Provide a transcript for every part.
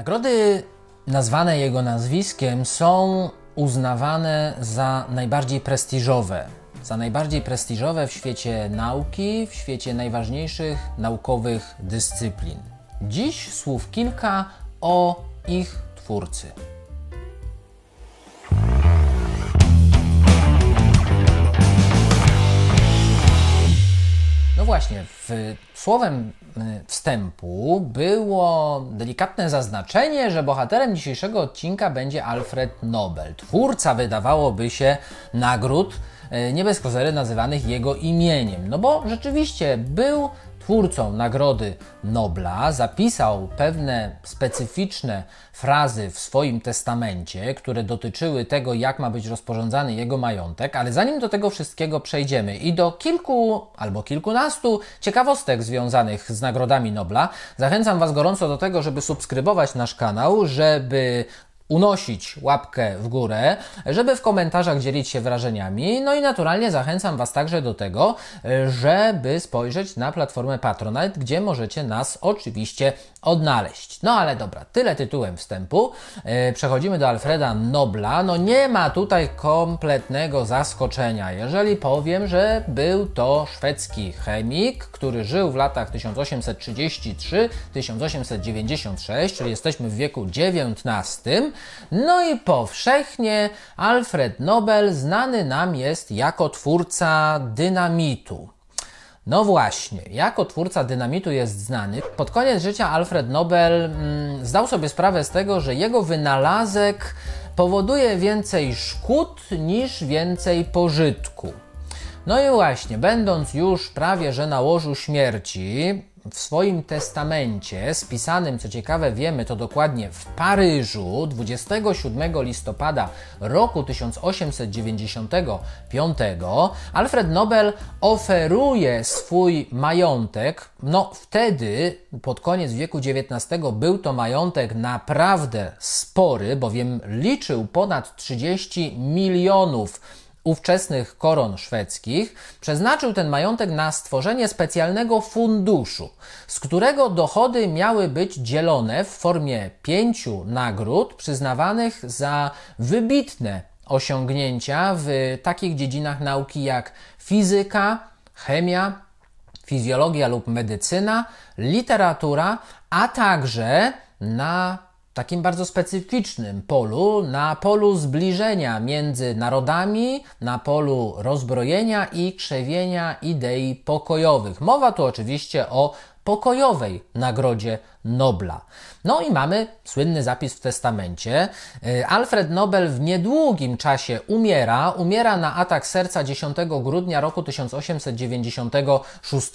Nagrody nazwane jego nazwiskiem są uznawane za najbardziej prestiżowe. Za najbardziej prestiżowe w świecie nauki, w świecie najważniejszych naukowych dyscyplin. Dziś słów kilka o ich twórcy. No właśnie, w, słowem wstępu było delikatne zaznaczenie, że bohaterem dzisiejszego odcinka będzie Alfred Nobel, twórca wydawałoby się nagród e, nie bez kozery nazywanych jego imieniem. No bo rzeczywiście był twórcą Nagrody Nobla, zapisał pewne specyficzne frazy w swoim testamencie, które dotyczyły tego, jak ma być rozporządzany jego majątek, ale zanim do tego wszystkiego przejdziemy i do kilku albo kilkunastu ciekawostek związanych z Nagrodami Nobla, zachęcam Was gorąco do tego, żeby subskrybować nasz kanał, żeby unosić łapkę w górę, żeby w komentarzach dzielić się wrażeniami. No i naturalnie zachęcam Was także do tego, e, żeby spojrzeć na platformę Patronite, gdzie możecie nas oczywiście odnaleźć. No ale dobra, tyle tytułem wstępu. E, przechodzimy do Alfreda Nobla. No nie ma tutaj kompletnego zaskoczenia, jeżeli powiem, że był to szwedzki chemik, który żył w latach 1833-1896, czyli jesteśmy w wieku XIX no i powszechnie Alfred Nobel znany nam jest jako twórca dynamitu. No właśnie, jako twórca dynamitu jest znany. Pod koniec życia Alfred Nobel mm, zdał sobie sprawę z tego, że jego wynalazek powoduje więcej szkód niż więcej pożytku. No i właśnie, będąc już prawie że na łożu śmierci, w swoim testamencie, spisanym, co ciekawe wiemy to dokładnie w Paryżu 27 listopada roku 1895, Alfred Nobel oferuje swój majątek. No wtedy, pod koniec wieku XIX, był to majątek naprawdę spory, bowiem liczył ponad 30 milionów ówczesnych koron szwedzkich, przeznaczył ten majątek na stworzenie specjalnego funduszu, z którego dochody miały być dzielone w formie pięciu nagród przyznawanych za wybitne osiągnięcia w takich dziedzinach nauki jak fizyka, chemia, fizjologia lub medycyna, literatura, a także na takim bardzo specyficznym polu, na polu zbliżenia między narodami, na polu rozbrojenia i krzewienia idei pokojowych. Mowa tu oczywiście o pokojowej Nagrodzie Nobla. No i mamy słynny zapis w testamencie. E, Alfred Nobel w niedługim czasie umiera. Umiera na atak serca 10 grudnia roku 1896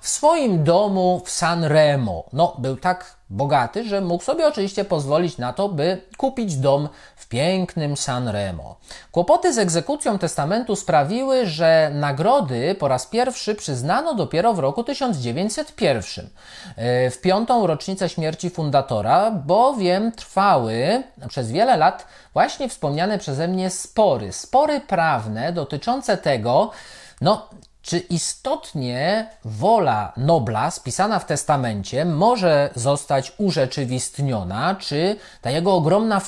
w swoim domu w San Remo. No, był tak bogaty, że mógł sobie oczywiście pozwolić na to, by kupić dom w pięknym Sanremo. Kłopoty z egzekucją testamentu sprawiły, że nagrody po raz pierwszy przyznano dopiero w roku 1901, e, w piątą rocznicę śmierci fundatora, bowiem trwały przez wiele lat właśnie wspomniane przeze mnie spory, spory prawne dotyczące tego, no, czy istotnie wola Nobla spisana w testamencie może zostać urzeczywistniona, czy ta jego ogromna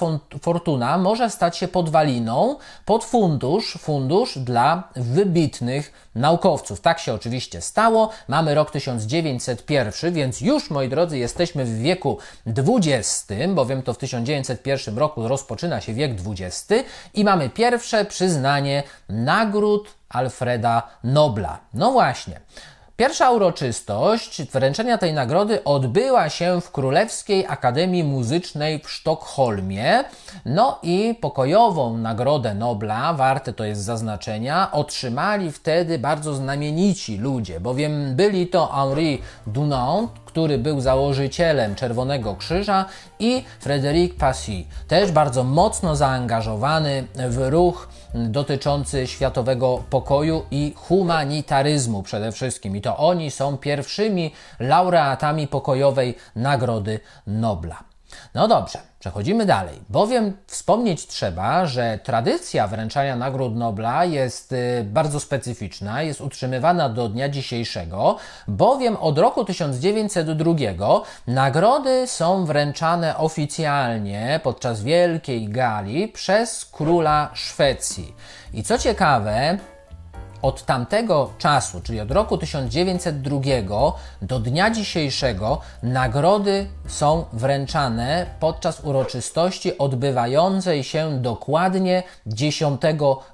fortuna może stać się podwaliną pod fundusz, fundusz dla wybitnych naukowców. Tak się oczywiście stało. Mamy rok 1901, więc już, moi drodzy, jesteśmy w wieku XX, bowiem to w 1901 roku rozpoczyna się wiek XX i mamy pierwsze przyznanie nagród Alfreda Nobla. No właśnie. Pierwsza uroczystość wręczenia tej nagrody odbyła się w Królewskiej Akademii Muzycznej w Sztokholmie. No i pokojową Nagrodę Nobla, warte to jest zaznaczenia, otrzymali wtedy bardzo znamienici ludzie, bowiem byli to Henri Dunant, który był założycielem Czerwonego Krzyża i Frédéric Passy, też bardzo mocno zaangażowany w ruch dotyczący światowego pokoju i humanitaryzmu przede wszystkim. I to oni są pierwszymi laureatami pokojowej Nagrody Nobla. No dobrze, przechodzimy dalej, bowiem wspomnieć trzeba, że tradycja wręczania Nagród Nobla jest y, bardzo specyficzna, jest utrzymywana do dnia dzisiejszego, bowiem od roku 1902 nagrody są wręczane oficjalnie podczas Wielkiej Gali przez króla Szwecji. I co ciekawe, od tamtego czasu, czyli od roku 1902 do dnia dzisiejszego, nagrody są wręczane podczas uroczystości odbywającej się dokładnie 10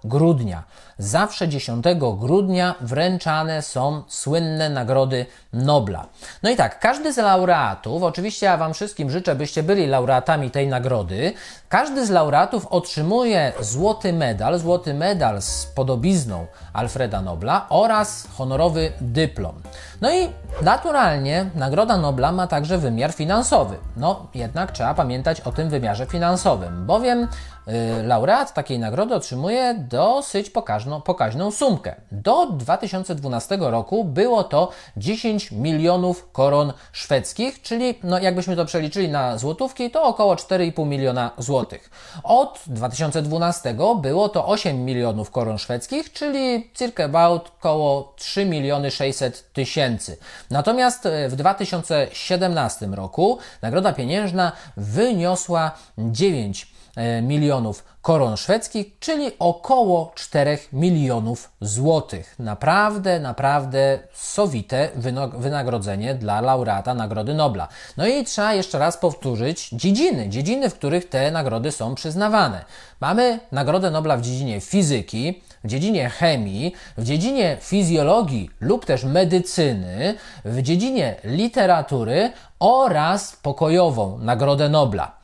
grudnia. Zawsze 10 grudnia wręczane są słynne nagrody Nobla. No i tak, każdy z laureatów, oczywiście ja Wam wszystkim życzę, byście byli laureatami tej nagrody, każdy z laureatów otrzymuje złoty medal, złoty medal z podobizną Alfa Alfreda Nobla oraz honorowy dyplom. No i naturalnie Nagroda Nobla ma także wymiar finansowy. No jednak trzeba pamiętać o tym wymiarze finansowym, bowiem Y, laureat takiej nagrody otrzymuje dosyć pokaźną, pokaźną sumkę. Do 2012 roku było to 10 milionów koron szwedzkich, czyli no jakbyśmy to przeliczyli na złotówki, to około 4,5 miliona złotych. Od 2012 było to 8 milionów koron szwedzkich, czyli circa about około 3 miliony 600 tysięcy. Natomiast y, w 2017 roku nagroda pieniężna wyniosła 9 E, milionów koron szwedzkich, czyli około 4 milionów złotych. Naprawdę, naprawdę sowite wynagrodzenie dla laureata Nagrody Nobla. No i trzeba jeszcze raz powtórzyć dziedziny, dziedziny, w których te nagrody są przyznawane. Mamy Nagrodę Nobla w dziedzinie fizyki, w dziedzinie chemii, w dziedzinie fizjologii lub też medycyny, w dziedzinie literatury oraz pokojową Nagrodę Nobla.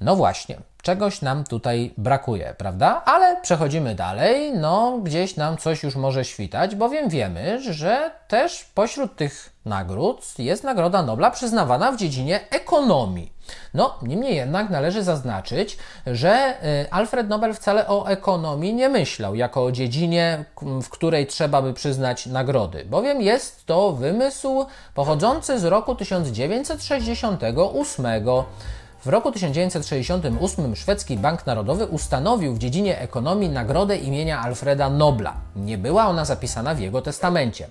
No właśnie, Czegoś nam tutaj brakuje, prawda? Ale przechodzimy dalej, no gdzieś nam coś już może świtać, bowiem wiemy, że też pośród tych nagród jest Nagroda Nobla przyznawana w dziedzinie ekonomii. No, niemniej jednak należy zaznaczyć, że y, Alfred Nobel wcale o ekonomii nie myślał jako o dziedzinie, w której trzeba by przyznać nagrody, bowiem jest to wymysł pochodzący z roku 1968 w roku 1968 szwedzki Bank Narodowy ustanowił w dziedzinie ekonomii nagrodę imienia Alfreda Nobla. Nie była ona zapisana w jego testamencie.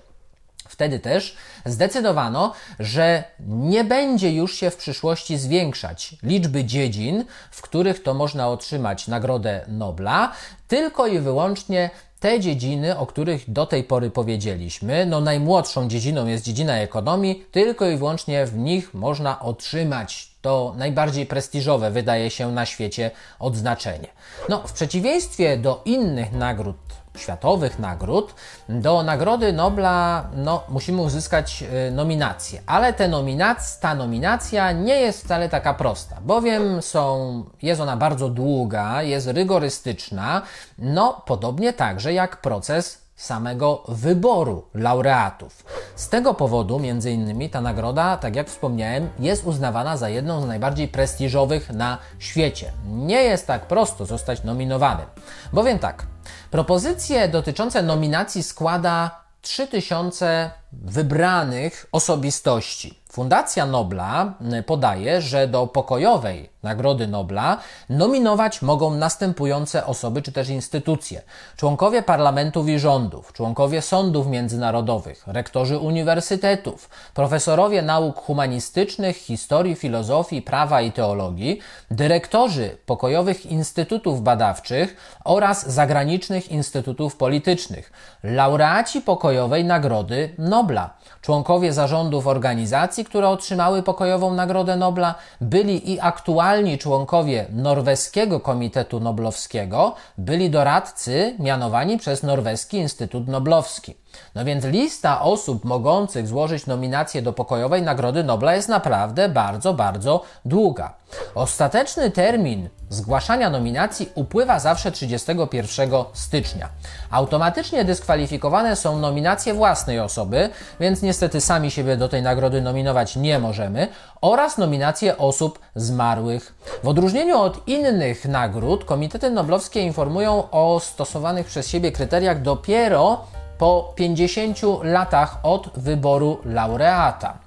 Wtedy też zdecydowano, że nie będzie już się w przyszłości zwiększać liczby dziedzin, w których to można otrzymać Nagrodę Nobla, tylko i wyłącznie te dziedziny, o których do tej pory powiedzieliśmy, no najmłodszą dziedziną jest dziedzina ekonomii, tylko i wyłącznie w nich można otrzymać to najbardziej prestiżowe, wydaje się, na świecie odznaczenie. No, w przeciwieństwie do innych nagród światowych nagród, do Nagrody Nobla no, musimy uzyskać y, nominację. Ale te nominac ta nominacja nie jest wcale taka prosta, bowiem są, jest ona bardzo długa, jest rygorystyczna, no podobnie także jak proces samego wyboru laureatów. Z tego powodu, między innymi, ta nagroda, tak jak wspomniałem, jest uznawana za jedną z najbardziej prestiżowych na świecie. Nie jest tak prosto zostać nominowanym, bowiem tak, Propozycje dotyczące nominacji składa 3000 wybranych osobistości. Fundacja Nobla podaje, że do pokojowej Nagrody Nobla nominować mogą następujące osoby czy też instytucje: członkowie parlamentów i rządów, członkowie sądów międzynarodowych, rektorzy uniwersytetów, profesorowie nauk humanistycznych, historii, filozofii, prawa i teologii, dyrektorzy pokojowych instytutów badawczych oraz zagranicznych instytutów politycznych, laureaci pokojowej Nagrody Nobla, członkowie zarządów organizacji, które otrzymały pokojową Nagrodę Nobla, byli i aktualni Formalni członkowie norweskiego Komitetu Noblowskiego byli doradcy mianowani przez Norweski Instytut Noblowski. No więc lista osób mogących złożyć nominację do pokojowej Nagrody Nobla jest naprawdę bardzo, bardzo długa. Ostateczny termin zgłaszania nominacji upływa zawsze 31 stycznia. Automatycznie dyskwalifikowane są nominacje własnej osoby, więc niestety sami siebie do tej nagrody nominować nie możemy, oraz nominacje osób zmarłych. W odróżnieniu od innych nagród, komitety noblowskie informują o stosowanych przez siebie kryteriach dopiero po 50 latach od wyboru laureata.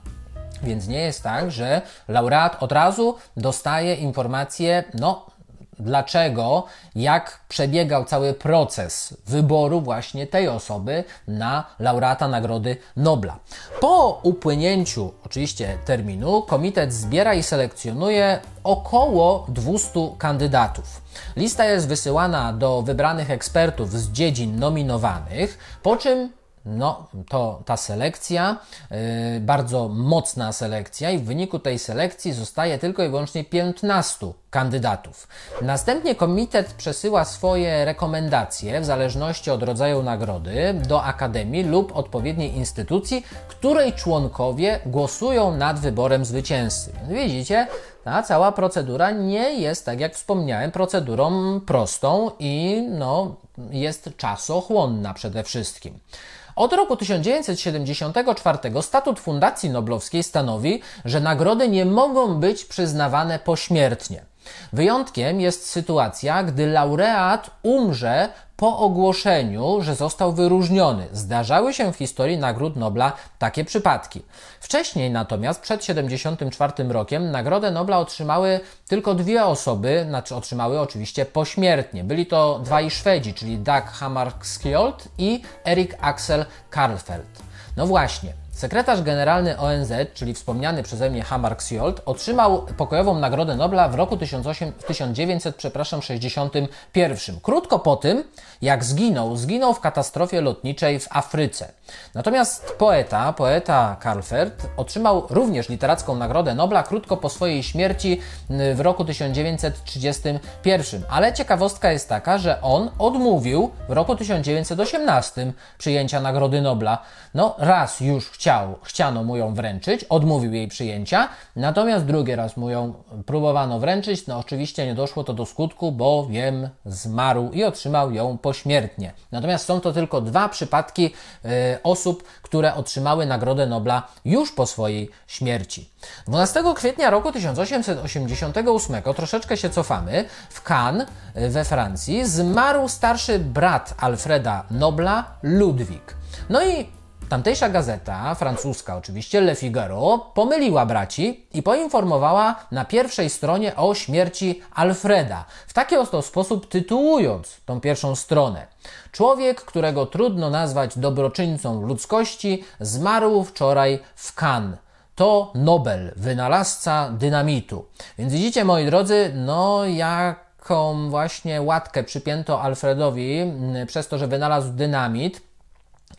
Więc nie jest tak, że laureat od razu dostaje informację, no dlaczego, jak przebiegał cały proces wyboru właśnie tej osoby na laureata Nagrody Nobla. Po upłynięciu oczywiście terminu komitet zbiera i selekcjonuje około 200 kandydatów. Lista jest wysyłana do wybranych ekspertów z dziedzin nominowanych, po czym no, to ta selekcja, yy, bardzo mocna selekcja, i w wyniku tej selekcji zostaje tylko i wyłącznie 15 kandydatów. Następnie komitet przesyła swoje rekomendacje w zależności od rodzaju nagrody do akademii lub odpowiedniej instytucji, której członkowie głosują nad wyborem zwycięzcy. Widzicie, ta cała procedura nie jest, tak jak wspomniałem, procedurą prostą i no, jest czasochłonna przede wszystkim. Od roku 1974 statut Fundacji Noblowskiej stanowi, że nagrody nie mogą być przyznawane pośmiertnie. Wyjątkiem jest sytuacja, gdy laureat umrze po ogłoszeniu, że został wyróżniony. Zdarzały się w historii nagród Nobla takie przypadki. Wcześniej natomiast, przed 1974 rokiem, Nagrodę Nobla otrzymały tylko dwie osoby, znaczy otrzymały oczywiście pośmiertnie. Byli to dwaj Szwedzi, czyli Dag Hammarskjöld i Erik Axel Karlfeldt. No właśnie, Sekretarz generalny ONZ, czyli wspomniany przeze mnie Hamar Ksjold, otrzymał pokojową Nagrodę Nobla w roku 1961. Krótko po tym, jak zginął, zginął w katastrofie lotniczej w Afryce. Natomiast poeta, poeta Karlfert, otrzymał również literacką Nagrodę Nobla krótko po swojej śmierci w roku 1931. Ale ciekawostka jest taka, że on odmówił w roku 1918 przyjęcia Nagrody Nobla. No raz już chciał chciał, chciano mu ją wręczyć, odmówił jej przyjęcia, natomiast drugi raz mu ją próbowano wręczyć, no oczywiście nie doszło to do skutku, bo wiem, zmarł i otrzymał ją pośmiertnie. Natomiast są to tylko dwa przypadki y, osób, które otrzymały Nagrodę Nobla już po swojej śmierci. 12 kwietnia roku 1888, troszeczkę się cofamy, w Cannes y, we Francji zmarł starszy brat Alfreda Nobla, Ludwik. No i Tamtejsza gazeta, francuska oczywiście, Le Figaro, pomyliła braci i poinformowała na pierwszej stronie o śmierci Alfreda, w taki oto sposób tytułując tą pierwszą stronę. Człowiek, którego trudno nazwać dobroczyńcą ludzkości, zmarł wczoraj w Cannes to Nobel, wynalazca dynamitu. Więc widzicie, moi drodzy, no jaką właśnie łatkę przypięto Alfredowi mm, przez to, że wynalazł dynamit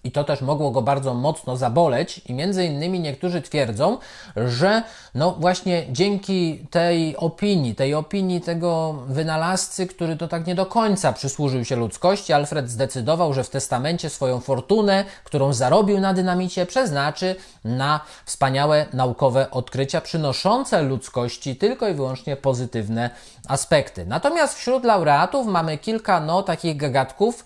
i to też mogło go bardzo mocno zaboleć i między innymi niektórzy twierdzą, że no właśnie dzięki tej opinii, tej opinii tego wynalazcy, który to tak nie do końca przysłużył się ludzkości, Alfred zdecydował, że w testamencie swoją fortunę, którą zarobił na dynamicie, przeznaczy na wspaniałe naukowe odkrycia przynoszące ludzkości tylko i wyłącznie pozytywne aspekty. Natomiast wśród laureatów mamy kilka no, takich gagatków,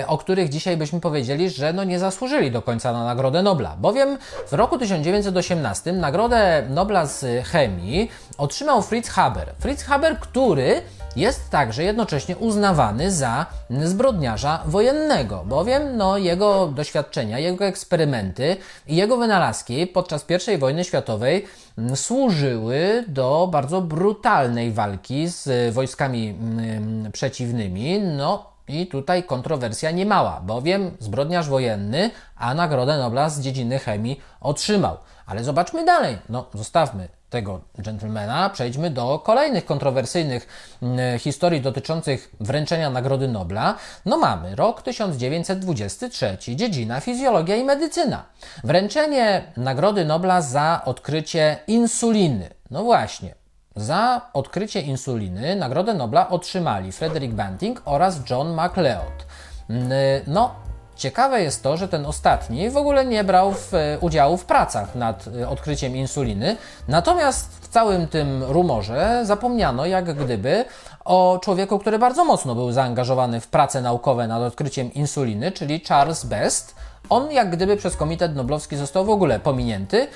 e, o których dzisiaj byśmy powiedzieli, że no, nie zasłużyli do końca na Nagrodę Nobla, bowiem w roku 1918 Nagrodę Nobla z chemii otrzymał Fritz Haber. Fritz Haber, który jest także jednocześnie uznawany za zbrodniarza wojennego, bowiem no, jego doświadczenia, jego eksperymenty i jego wynalazki podczas I wojny światowej mm, służyły do bardzo brutalnej walki z wojskami mm, przeciwnymi. No, i tutaj kontrowersja niemała, bowiem zbrodniarz wojenny, a Nagrodę Nobla z dziedziny chemii otrzymał. Ale zobaczmy dalej. No, zostawmy tego dżentelmena, przejdźmy do kolejnych kontrowersyjnych mm, e, historii dotyczących wręczenia Nagrody Nobla. No mamy rok 1923, dziedzina fizjologia i medycyna. Wręczenie Nagrody Nobla za odkrycie insuliny. No właśnie, za odkrycie insuliny Nagrodę Nobla otrzymali Frederick Banting oraz John MacLeod. Mm, e, no, Ciekawe jest to, że ten ostatni w ogóle nie brał w, e, udziału w pracach nad e, odkryciem insuliny, natomiast w całym tym rumorze zapomniano jak gdyby o człowieku, który bardzo mocno był zaangażowany w prace naukowe nad odkryciem insuliny, czyli Charles Best. On jak gdyby przez Komitet Noblowski został w ogóle pominięty.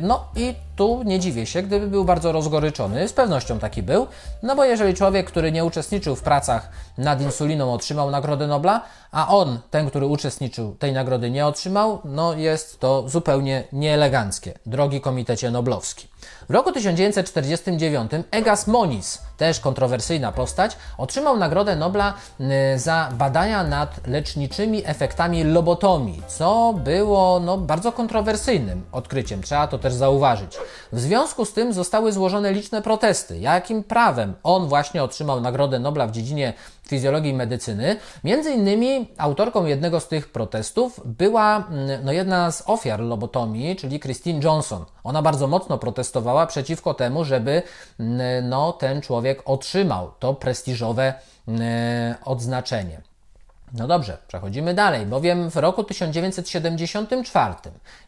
No i tu nie dziwię się, gdyby był bardzo rozgoryczony, z pewnością taki był, no bo jeżeli człowiek, który nie uczestniczył w pracach nad insuliną, otrzymał Nagrodę Nobla, a on, ten, który uczestniczył, tej nagrody nie otrzymał, no jest to zupełnie nieeleganckie, drogi Komitecie Noblowski. W roku 1949 Egas Moniz, też kontrowersyjna postać, otrzymał Nagrodę Nobla y, za badania nad leczniczymi efektami lobotomii, co było no, bardzo kontrowersyjnym odkryciem, trzeba to też zauważyć. W związku z tym zostały złożone liczne protesty. Jakim prawem on właśnie otrzymał Nagrodę Nobla w dziedzinie fizjologii i medycyny? Między innymi autorką jednego z tych protestów była mm, no, jedna z ofiar lobotomii, czyli Christine Johnson. Ona bardzo mocno protestowała przeciwko temu, żeby mm, no, ten człowiek otrzymał to prestiżowe mm, odznaczenie. No dobrze, przechodzimy dalej, bowiem w roku 1974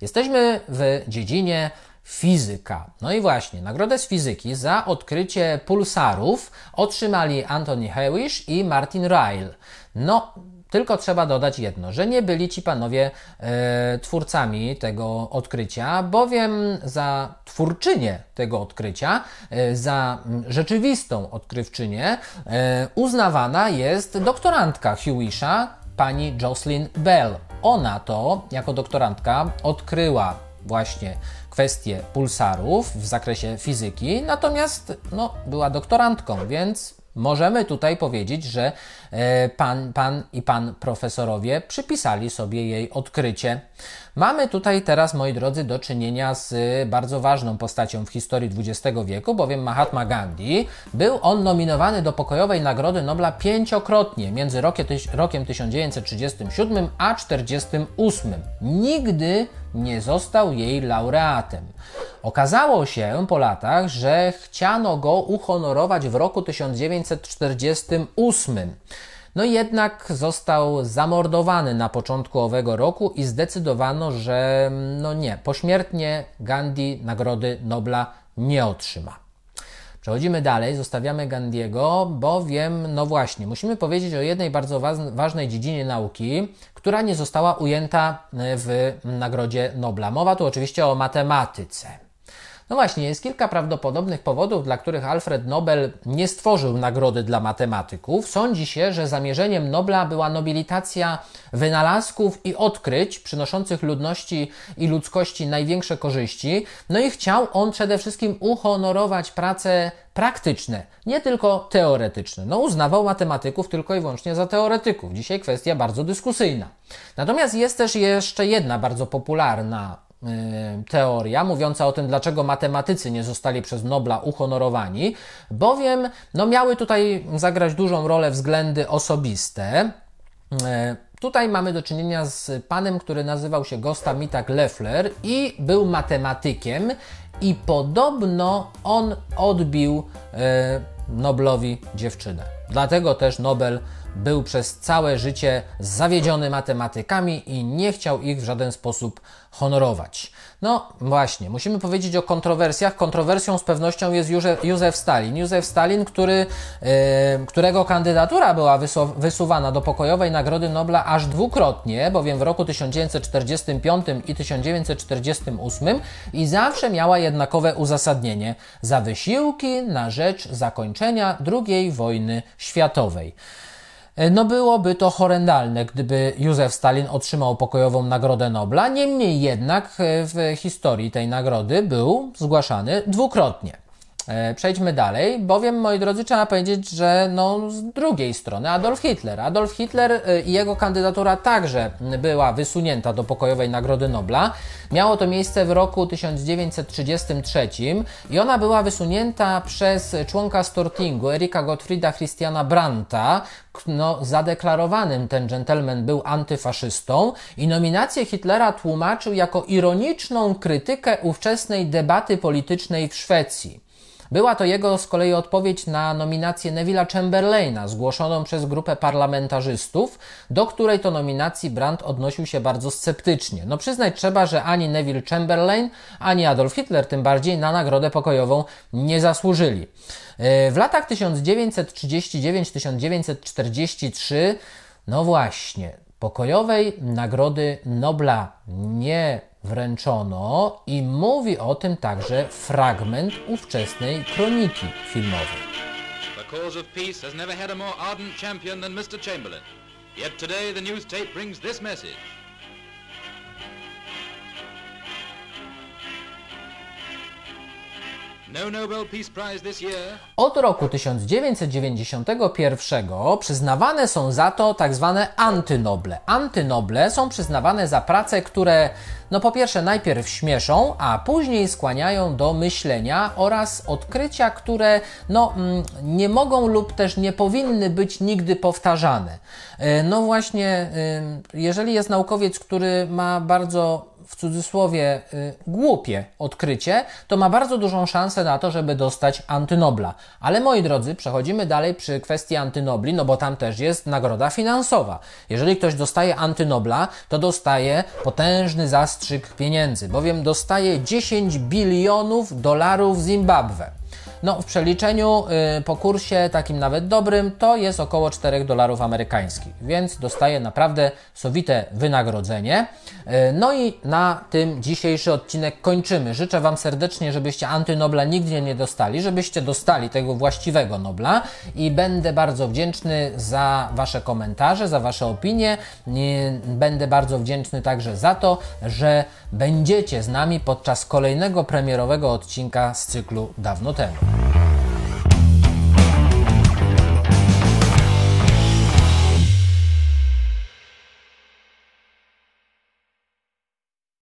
jesteśmy w dziedzinie fizyka. No i właśnie, nagrodę z fizyki za odkrycie pulsarów otrzymali Anthony Hewish i Martin Ryle. No, tylko trzeba dodać jedno, że nie byli ci panowie e, twórcami tego odkrycia, bowiem za twórczynię tego odkrycia, e, za rzeczywistą odkrywczynię, e, uznawana jest doktorantka Hewisha, pani Jocelyn Bell. Ona to jako doktorantka odkryła właśnie kwestie pulsarów w zakresie fizyki, natomiast no, była doktorantką, więc możemy tutaj powiedzieć, że e, pan, pan i pan profesorowie przypisali sobie jej odkrycie. Mamy tutaj teraz, moi drodzy, do czynienia z bardzo ważną postacią w historii XX wieku, bowiem Mahatma Gandhi był on nominowany do pokojowej Nagrody Nobla pięciokrotnie między rokiem, rokiem 1937 a 1948. Nigdy nie został jej laureatem. Okazało się po latach, że chciano go uhonorować w roku 1948. No jednak został zamordowany na początku owego roku i zdecydowano, że mm, no nie, pośmiertnie Gandhi Nagrody Nobla nie otrzyma. Przechodzimy dalej, zostawiamy Gandiego, bowiem, no właśnie, musimy powiedzieć o jednej bardzo ważnej dziedzinie nauki, która nie została ujęta e, w Nagrodzie Nobla. Mowa tu oczywiście o matematyce. No właśnie, jest kilka prawdopodobnych powodów, dla których Alfred Nobel nie stworzył nagrody dla matematyków. Sądzi się, że zamierzeniem Nobla była nobilitacja wynalazków i odkryć przynoszących ludności i ludzkości największe korzyści. No i chciał on przede wszystkim uhonorować prace praktyczne, nie tylko teoretyczne. No uznawał matematyków tylko i wyłącznie za teoretyków. Dzisiaj kwestia bardzo dyskusyjna. Natomiast jest też jeszcze jedna bardzo popularna Y, teoria mówiąca o tym, dlaczego matematycy nie zostali przez Nobla uhonorowani, bowiem no, miały tutaj zagrać dużą rolę względy osobiste. Y, tutaj mamy do czynienia z panem, który nazywał się Gosta Mitak Leffler i był matematykiem i podobno on odbił y, Noblowi dziewczynę. Dlatego też Nobel był przez całe życie zawiedziony matematykami i nie chciał ich w żaden sposób honorować. No właśnie, musimy powiedzieć o kontrowersjach. Kontrowersją z pewnością jest Józef Stalin. Józef Stalin, który, e, którego kandydatura była wysuwana do pokojowej Nagrody Nobla aż dwukrotnie, bowiem w roku 1945 i 1948 i zawsze miała jednakowe uzasadnienie za wysiłki na rzecz zakończenia II wojny światowej. E, no byłoby to horrendalne, gdyby Józef Stalin otrzymał pokojową Nagrodę Nobla. Niemniej jednak e, w historii tej nagrody był zgłaszany dwukrotnie. E, przejdźmy dalej, bowiem, moi drodzy, trzeba powiedzieć, że no, z drugiej strony Adolf Hitler. Adolf Hitler e, i jego kandydatura także była wysunięta do pokojowej Nagrody Nobla. Miało to miejsce w roku 1933 i ona była wysunięta przez członka Stortingu, Erika Gottfrieda Christiana Branta, no, zadeklarowanym ten dżentelmen był antyfaszystą i nominację Hitlera tłumaczył jako ironiczną krytykę ówczesnej debaty politycznej w Szwecji. Była to jego z kolei odpowiedź na nominację Neville'a Chamberlaina zgłoszoną przez grupę parlamentarzystów, do której to nominacji Brandt odnosił się bardzo sceptycznie. No przyznać trzeba, że ani Neville Chamberlain, ani Adolf Hitler tym bardziej na nagrodę pokojową nie zasłużyli. E, w latach 1939-1943 no właśnie, pokojowej Nagrody Nobla nie wręczono i mówi o tym także fragment ówczesnej kroniki filmowej. The cause of peace has never had a more ardent champion than Mr. Chamberlain. Yet today the brings this message. No Od roku 1991 przyznawane są za to tak zwane antynoble. Antynoble są przyznawane za prace, które no po pierwsze najpierw śmieszą, a później skłaniają do myślenia oraz odkrycia, które no, mm, nie mogą lub też nie powinny być nigdy powtarzane. E, no właśnie, e, jeżeli jest naukowiec, który ma bardzo w cudzysłowie y, głupie odkrycie, to ma bardzo dużą szansę na to, żeby dostać antynobla. Ale moi drodzy, przechodzimy dalej przy kwestii antynobli, no bo tam też jest nagroda finansowa. Jeżeli ktoś dostaje antynobla, to dostaje potężny zastrzyk pieniędzy, bowiem dostaje 10 bilionów dolarów Zimbabwe. No, w przeliczeniu yy, po kursie takim nawet dobrym to jest około 4 dolarów amerykańskich, więc dostaje naprawdę sowite wynagrodzenie. Yy, no i na tym dzisiejszy odcinek kończymy. Życzę Wam serdecznie, żebyście antynobla nigdy nie dostali, żebyście dostali tego właściwego nobla i będę bardzo wdzięczny za Wasze komentarze, za Wasze opinie. Yy, będę bardzo wdzięczny także za to, że będziecie z nami podczas kolejnego premierowego odcinka z cyklu Dawno temu.